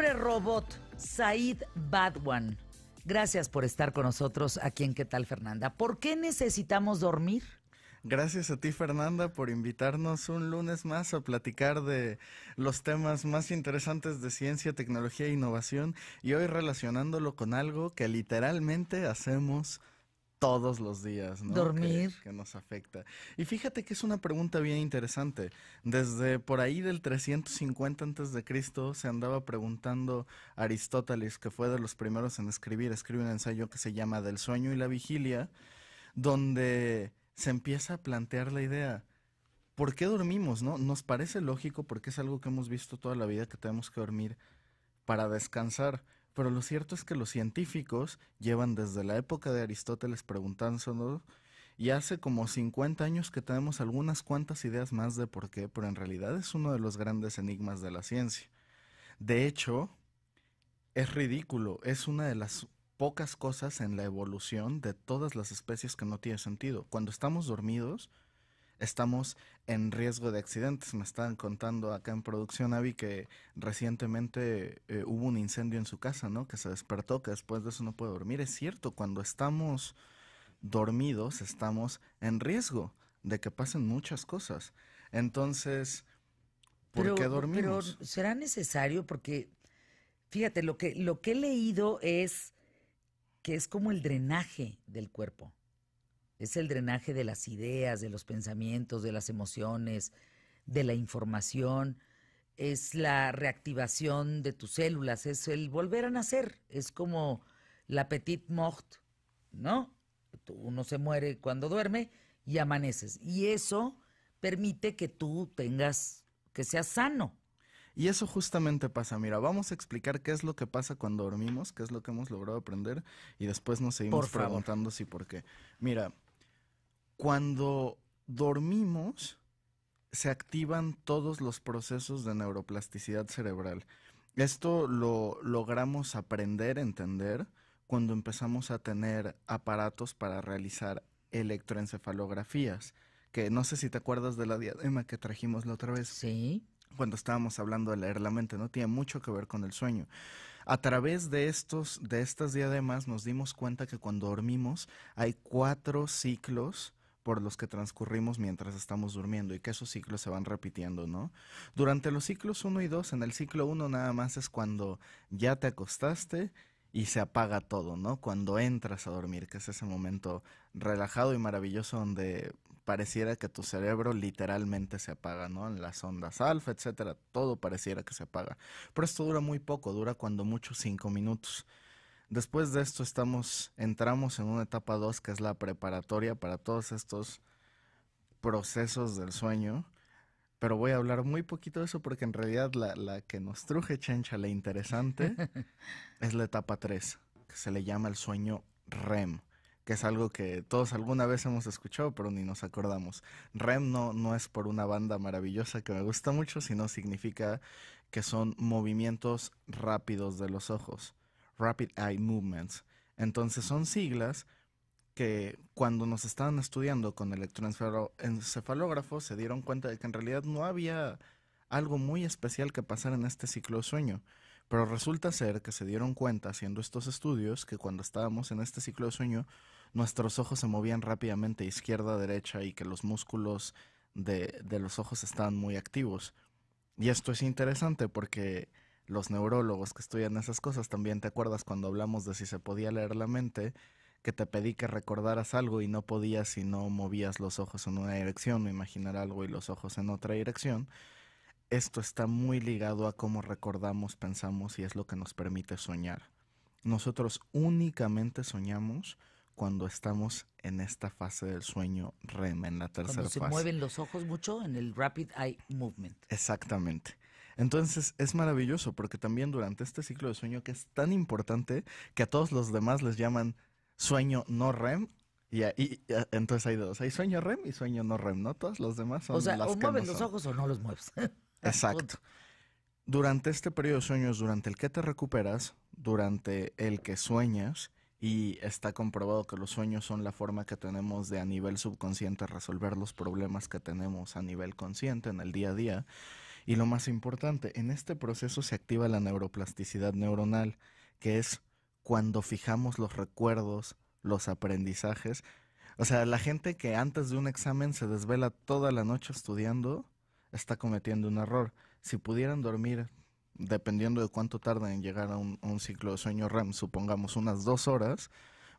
hombre robot, Said Badwan. Gracias por estar con nosotros aquí en ¿Qué tal, Fernanda? ¿Por qué necesitamos dormir? Gracias a ti, Fernanda, por invitarnos un lunes más a platicar de los temas más interesantes de ciencia, tecnología e innovación y hoy relacionándolo con algo que literalmente hacemos todos los días, ¿no? Dormir. Que, nos afecta. Y fíjate que es una pregunta bien interesante. Desde por ahí del 350 antes de Cristo se andaba preguntando Aristóteles, que fue de los primeros en escribir, escribe un ensayo que se llama Del sueño y la vigilia, donde se empieza a plantear la idea, ¿por qué dormimos, no? Nos parece lógico porque es algo que hemos visto toda la vida que tenemos que dormir para descansar pero lo cierto es que los científicos llevan desde la época de Aristóteles preguntándonos y hace como 50 años que tenemos algunas cuantas ideas más de por qué, pero en realidad es uno de los grandes enigmas de la ciencia. De hecho, es ridículo, es una de las pocas cosas en la evolución de todas las especies que no tiene sentido. Cuando estamos dormidos, estamos en riesgo de accidentes. Me están contando acá en producción, Avi, que recientemente eh, hubo un incendio en su casa, ¿no? Que se despertó, que después de eso no puede dormir. Es cierto, cuando estamos dormidos estamos en riesgo de que pasen muchas cosas. Entonces, ¿por qué dormimos? Pero será necesario porque, fíjate, lo que, lo que he leído es que es como el drenaje del cuerpo. Es el drenaje de las ideas, de los pensamientos, de las emociones, de la información. Es la reactivación de tus células, es el volver a nacer. Es como la petite mort, ¿no? Uno se muere cuando duerme y amaneces. Y eso permite que tú tengas, que seas sano. Y eso justamente pasa. Mira, vamos a explicar qué es lo que pasa cuando dormimos, qué es lo que hemos logrado aprender y después nos seguimos preguntando si por qué. Mira, cuando dormimos, se activan todos los procesos de neuroplasticidad cerebral. Esto lo logramos aprender, entender, cuando empezamos a tener aparatos para realizar electroencefalografías, que no sé si te acuerdas de la diadema que trajimos la otra vez. Sí. Cuando estábamos hablando de leer la mente, no tiene mucho que ver con el sueño. A través de estos, de estas diademas, nos dimos cuenta que cuando dormimos hay cuatro ciclos por los que transcurrimos mientras estamos durmiendo y que esos ciclos se van repitiendo, ¿no? Durante los ciclos 1 y 2, en el ciclo 1 nada más es cuando ya te acostaste y se apaga todo, ¿no? Cuando entras a dormir, que es ese momento relajado y maravilloso donde pareciera que tu cerebro literalmente se apaga, ¿no? En las ondas alfa, etcétera, todo pareciera que se apaga. Pero esto dura muy poco, dura cuando mucho cinco minutos. Después de esto estamos, entramos en una etapa 2 que es la preparatoria para todos estos procesos del sueño. Pero voy a hablar muy poquito de eso porque en realidad la, que nos truje Chencha, la interesante, es la etapa 3, que se le llama el sueño REM, que es algo que todos alguna vez hemos escuchado, pero ni nos acordamos. REM no, no es por una banda maravillosa que me gusta mucho, sino significa que son movimientos rápidos de los ojos. Rapid Eye Movements. Entonces son siglas que cuando nos estaban estudiando con electroencefalógrafo se dieron cuenta de que en realidad no había algo muy especial que pasar en este ciclo de sueño. Pero resulta ser que se dieron cuenta haciendo estos estudios que cuando estábamos en este ciclo de sueño nuestros ojos se movían rápidamente izquierda a derecha y que los músculos de, de los ojos estaban muy activos. Y esto es interesante porque los neurólogos que estudian esas cosas. También te acuerdas cuando hablamos de si se podía leer la mente, que te pedí que recordaras algo y no podías si no movías los ojos en una dirección o imaginar algo y los ojos en otra dirección. Esto está muy ligado a cómo recordamos, pensamos y es lo que nos permite soñar. Nosotros únicamente soñamos cuando estamos en esta fase del sueño REM, en la tercera cuando se mueven los ojos mucho en el rapid eye movement. Exactamente. Entonces es maravilloso porque también durante este ciclo de sueño que es tan importante que a todos los demás les llaman sueño no REM. Y, entonces hay dos, hay sueño REM y sueño no REM, ¿no? Todos los demás son... O sea, o mueves los ojos o no los mueves. Exacto. Durante este periodo de sueños, durante el que te recuperas, durante el que sueñas, y está comprobado que los sueños son la forma que tenemos de a nivel subconsciente resolver los problemas que tenemos a nivel consciente en el día a día, y lo más importante, en este proceso se activa la neuroplasticidad neuronal, que es cuando fijamos los recuerdos, los aprendizajes. O sea, la gente que antes de un examen se desvela toda la noche estudiando, está cometiendo un error. Si pudieran dormir, dependiendo de cuánto tarda en llegar a un, a un ciclo de sueño REM, supongamos unas dos horas,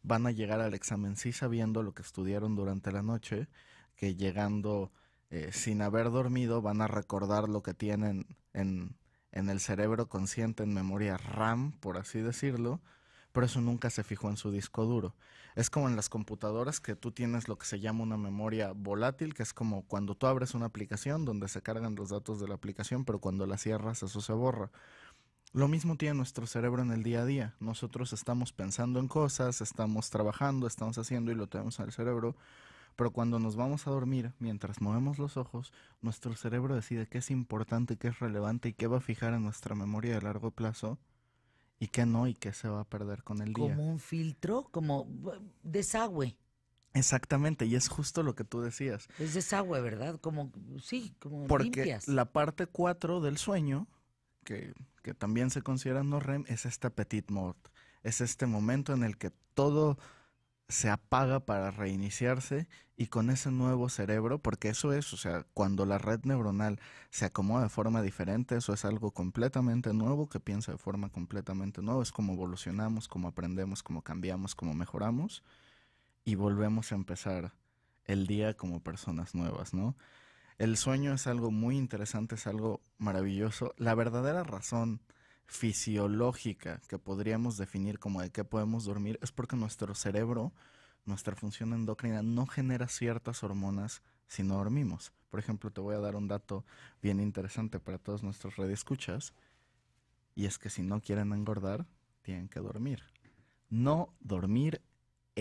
van a llegar al examen sí sabiendo lo que estudiaron durante la noche, que llegando eh, sin haber dormido van a recordar lo que tienen en, en el cerebro consciente, en memoria RAM, por así decirlo, pero eso nunca se fijó en su disco duro. Es como en las computadoras que tú tienes lo que se llama una memoria volátil, que es como cuando tú abres una aplicación donde se cargan los datos de la aplicación, pero cuando la cierras eso se borra. Lo mismo tiene nuestro cerebro en el día a día. Nosotros estamos pensando en cosas, estamos trabajando, estamos haciendo y lo tenemos en el cerebro, pero cuando nos vamos a dormir, mientras movemos los ojos, nuestro cerebro decide qué es importante, qué es relevante y qué va a fijar en nuestra memoria de largo plazo y qué no y qué se va a perder con el día. Como un filtro, como desagüe. Exactamente, y es justo lo que tú decías. Es desagüe, ¿verdad? Como, sí, como Porque la parte 4 del sueño, que, que también se considera no REM, es este petit mort. Es este momento en el que todo se apaga para reiniciarse y con ese nuevo cerebro, porque eso es, o sea, cuando la red neuronal se acomoda de forma diferente, eso es algo completamente nuevo que piensa de forma completamente nueva, es como evolucionamos, como aprendemos, como cambiamos, como mejoramos y volvemos a empezar el día como personas nuevas, ¿no? El sueño es algo muy interesante, es algo maravilloso. La verdadera razón fisiológica que podríamos definir como de qué podemos dormir es porque nuestro cerebro, nuestra función endocrina no genera ciertas hormonas si no dormimos. Por ejemplo, te voy a dar un dato bien interesante para todos nuestros redescuchas y es que si no quieren engordar, tienen que dormir. No dormir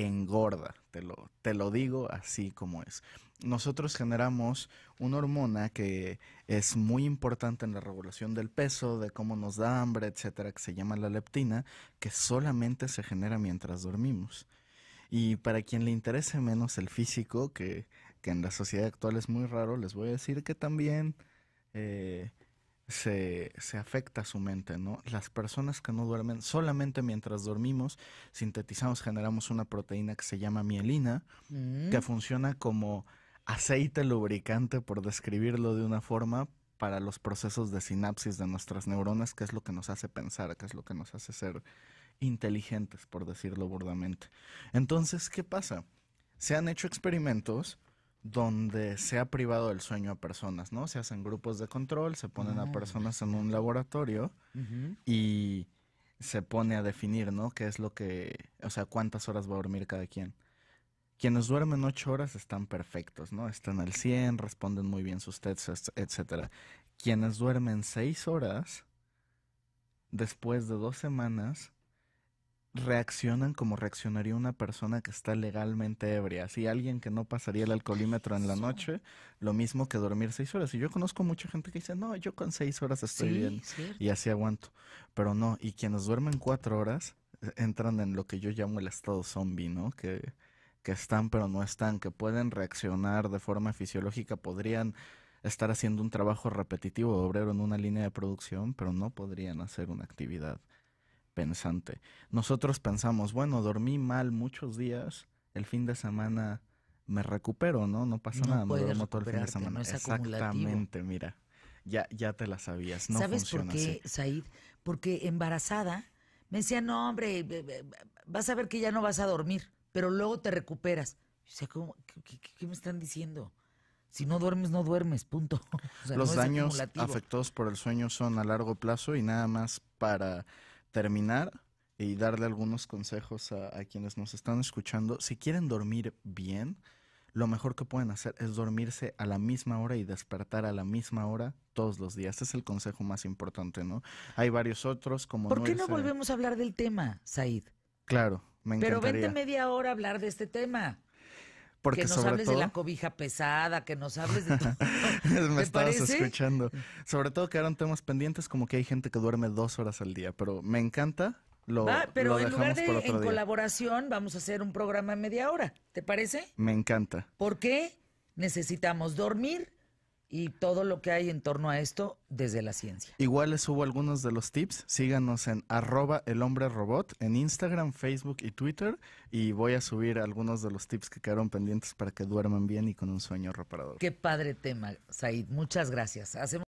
engorda, te lo, te lo digo así como es. Nosotros generamos una hormona que es muy importante en la regulación del peso, de cómo nos da hambre, etcétera, que se llama la leptina, que solamente se genera mientras dormimos. Y para quien le interese menos el físico, que, que en la sociedad actual es muy raro, les voy a decir que también eh, se, se, afecta su mente, ¿no? Las personas que no duermen, solamente mientras dormimos, sintetizamos, generamos una proteína que se llama mielina, mm. que funciona como aceite lubricante, por describirlo de una forma, para los procesos de sinapsis de nuestras neuronas, que es lo que nos hace pensar, que es lo que nos hace ser inteligentes, por decirlo burdamente. Entonces, ¿qué pasa? Se han hecho experimentos donde se ha privado del sueño a personas, ¿no? Se hacen grupos de control, se ponen a ah, personas en un laboratorio y se pone a definir, ¿no? ¿Qué es lo que, o sea, cuántas horas va a dormir cada quien? Quienes duermen ocho horas están perfectos, ¿no? Están al 100, responden muy bien sus tests, etc. Quienes duermen seis horas, después de dos semanas, reaccionan como reaccionaría una persona que está legalmente ebria. Si alguien que no pasaría el alcoholímetro en la noche, lo mismo que dormir seis horas. Y yo conozco mucha gente que dice, no, yo con seis horas estoy bien y así aguanto. Pero no, y quienes duermen cuatro horas eh, entran en lo que yo llamo el estado zombie, ¿no? Que, están pero no están, que pueden reaccionar de forma fisiológica, podrían estar haciendo un trabajo repetitivo obrero en una línea de producción, pero no podrían hacer una actividad pensante. Nosotros pensamos, bueno, dormí mal muchos días, el fin de semana me recupero, ¿no? No pasa nada, me duermo todo el fin de semana. Exactamente, mira. Ya, ya te la sabías, no ¿Sabes por qué, Said? Porque embarazada me decía, no, hombre, vas a ver que ya no vas a dormir, pero luego te recuperas. O sea, qué, me están diciendo? Si no duermes, no duermes, punto. Los daños afectados por el sueño son a largo plazo y nada más para terminar y darle algunos consejos a, quienes nos están escuchando. Si quieren dormir bien, lo mejor que pueden hacer es dormirse a la misma hora y despertar a la misma hora todos los días. Este es el consejo más importante, ¿no? Hay varios otros como... ¿Por qué no eh, volvemos a hablar del tema, Said? Claro, me encantaría. Pero vente media hora a hablar de este tema. Porque que nos hables de la cobija pesada, que nos hables de Me estabas escuchando. Sobre todo quedaron temas pendientes, como que hay gente que duerme dos horas al día, pero me encanta. Lo, Va, pero en lugar de en colaboración, vamos a hacer un programa de media hora. ¿Te parece? Me encanta. ¿Por qué? Necesitamos dormir, y todo lo que hay en torno a esto desde la ciencia. Igual les subo algunos de los tips. Síganos en arroba el hombre robot en Instagram, Facebook y Twitter. Y voy a subir algunos de los tips que quedaron pendientes para que duerman bien y con un sueño reparador. Qué padre tema, Said. Muchas gracias. Hacemos